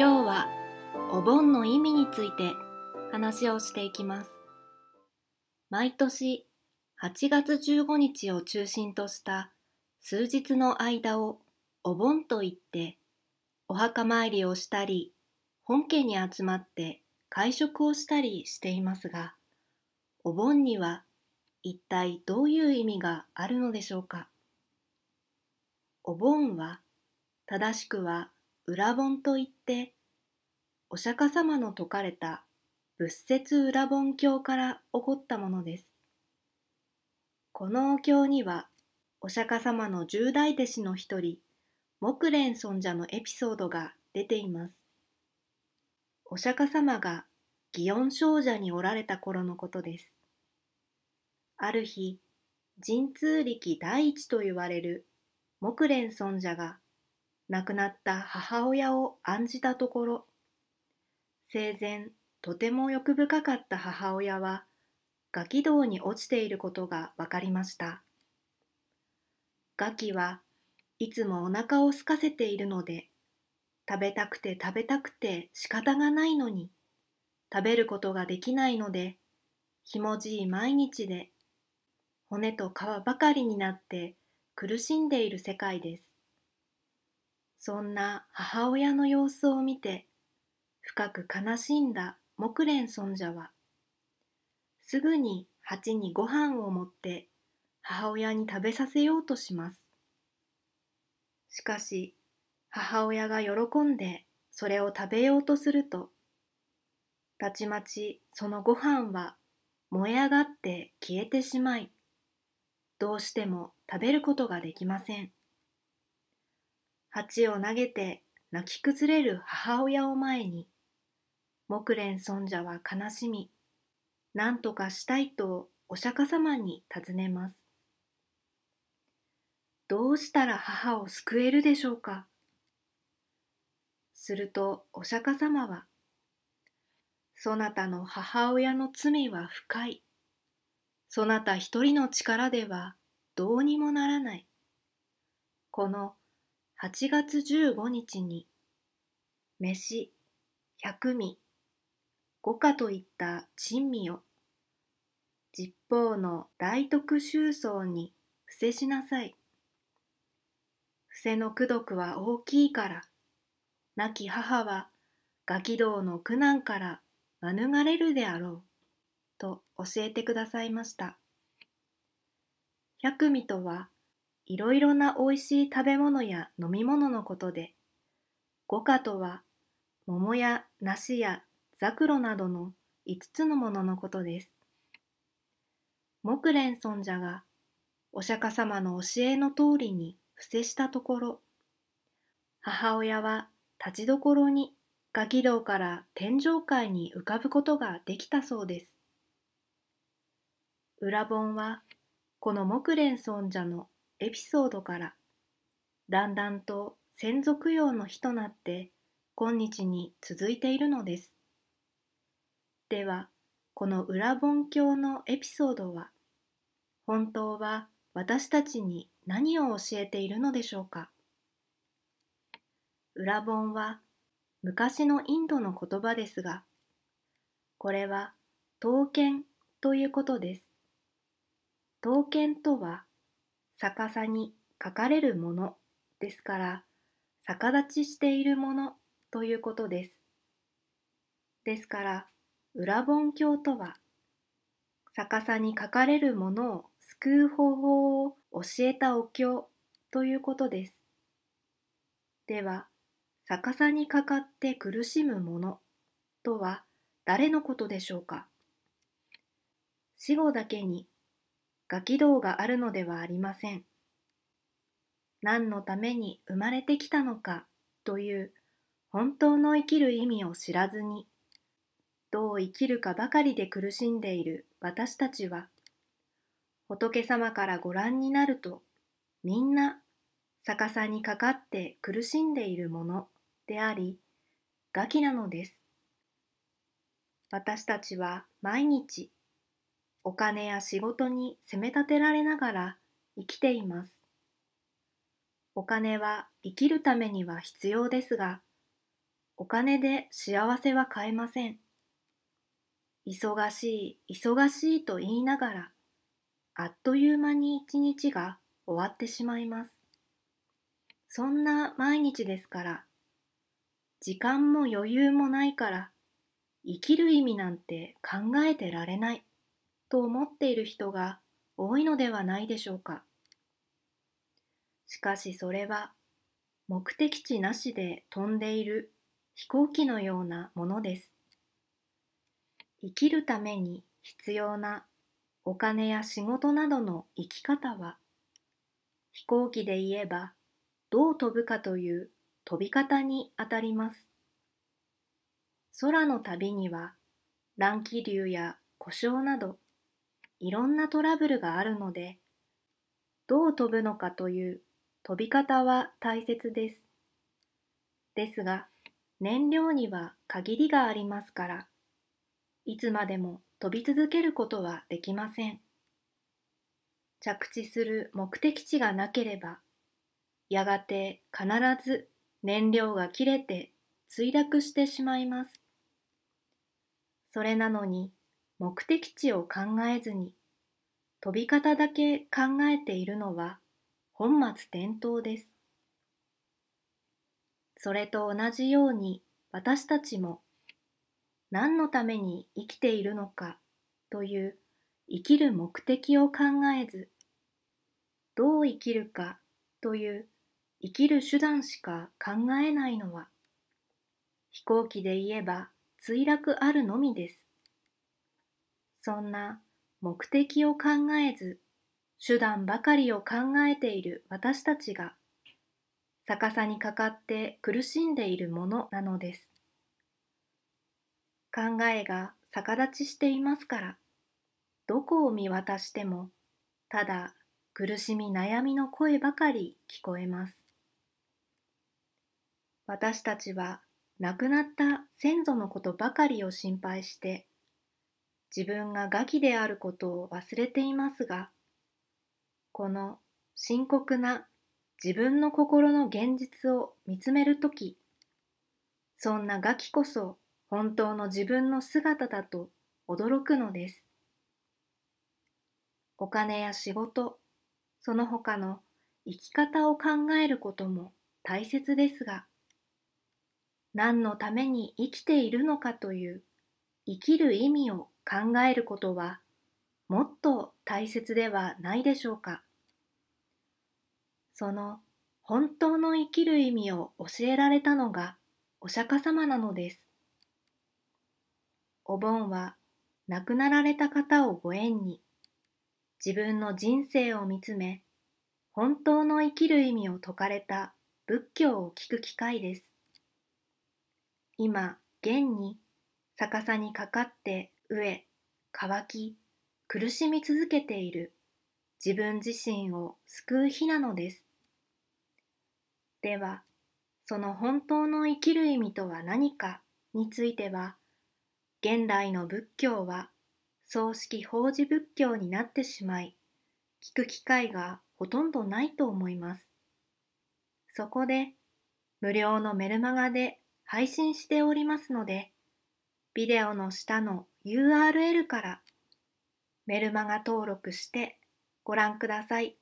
今日はお盆の意味について話をしていきます毎年8月15日を中心とした数日の間をお盆といってお墓参りをしたり本家に集まって会食をしたりしていますがお盆には一体どういう意味があるのでしょうかお盆は正しくは裏本といってお釈迦様の説かれた仏説裏本経から起こったものです。このお経にはお釈迦様の十大弟子の一人木蓮尊者のエピソードが出ています。お釈迦様が祇園少女におられた頃のことです。ある日、神通力第一と言われる木蓮尊者が亡くなった母親を案じたところ生前とても欲深かった母親はガキ道に落ちていることが分かりましたガキはいつもお腹を空かせているので食べたくて食べたくて仕方がないのに食べることができないのでひもじい毎日で骨と皮ばかりになって苦しんでいる世界ですそんな母親の様子を見て深く悲しんだ木蓮尊者はすぐに鉢にご飯を持って母親に食べさせようとします。しかし母親が喜んでそれを食べようとするとたちまちそのご飯は燃え上がって消えてしまいどうしても食べることができません。鉢を投げて泣き崩れる母親を前に、木蓮尊者は悲しみ、何とかしたいとお釈迦様に尋ねます。どうしたら母を救えるでしょうかするとお釈迦様は、そなたの母親の罪は深い。そなた一人の力ではどうにもならない。この8月15日に飯百味五花といった珍味を十法の大徳宗僧に伏せしなさい伏せの功徳は大きいから亡き母はガキ道の苦難から免れるであろうと教えてくださいました百味とはいろいろなおいしい食べ物や飲み物のことで、五花とは桃や梨やザクロなどの5つのもののことです。木蓮尊者がお釈迦様の教えの通りに伏せしたところ、母親は立ちどころにガキ道から天上界に浮かぶことができたそうです。裏本はこの木蓮尊者のエピソードからだんだんと先祖供養の日となって今日に続いているのですではこの裏本教のエピソードは本当は私たちに何を教えているのでしょうか裏本は昔のインドの言葉ですがこれは刀剣ということです刀剣とは逆さに書かれるものですから逆立ちしているものということです。ですから裏本教とは逆さに書かれるものを救う方法を教えたお経ということです。では逆さにかかって苦しむものとは誰のことでしょうか死後だけにガキ道があるのではありません。何のために生まれてきたのかという本当の生きる意味を知らずに、どう生きるかばかりで苦しんでいる私たちは、仏様からご覧になると、みんな逆さにかかって苦しんでいるものであり、ガキなのです。私たちは毎日お金や仕事に責め立てられながら生きています。お金は生きるためには必要ですが、お金で幸せは買えません。忙しい、忙しいと言いながら、あっという間に一日が終わってしまいます。そんな毎日ですから、時間も余裕もないから、生きる意味なんて考えてられない。と思っている人が多いのではないでしょうか。しかしそれは目的地なしで飛んでいる飛行機のようなものです。生きるために必要なお金や仕事などの生き方は飛行機で言えばどう飛ぶかという飛び方にあたります。空の旅には乱気流や故障などいろんなトラブルがあるので、どう飛ぶのかという飛び方は大切です。ですが、燃料には限りがありますから、いつまでも飛び続けることはできません。着地する目的地がなければ、やがて必ず燃料が切れて墜落してしまいます。それなのに目的地を考えずに飛び方だけ考えているのは本末転倒です。それと同じように私たちも何のために生きているのかという生きる目的を考えずどう生きるかという生きる手段しか考えないのは飛行機で言えば墜落あるのみです。そんな目的を考えず手段ばかりを考えている私たちが逆さにかかって苦しんでいるものなのです考えが逆立ちしていますからどこを見渡してもただ苦しみ悩みの声ばかり聞こえます私たちは亡くなった先祖のことばかりを心配して自分がガキであることを忘れていますが、この深刻な自分の心の現実を見つめるとき、そんなガキこそ本当の自分の姿だと驚くのです。お金や仕事、その他の生き方を考えることも大切ですが、何のために生きているのかという生きる意味を考えることはもっと大切ではないでしょうかその本当の生きる意味を教えられたのがお釈迦様なのですお盆は亡くなられた方をご縁に自分の人生を見つめ本当の生きる意味を説かれた仏教を聞く機会です今現に逆さにかかって飢え、渇き、苦しみ続けている自分自身を救う日なのです。では、その本当の生きる意味とは何かについては、現代の仏教は葬式法事仏教になってしまい、聞く機会がほとんどないと思います。そこで、無料のメルマガで配信しておりますので、ビデオの下の URL からメルマガ登録してご覧ください。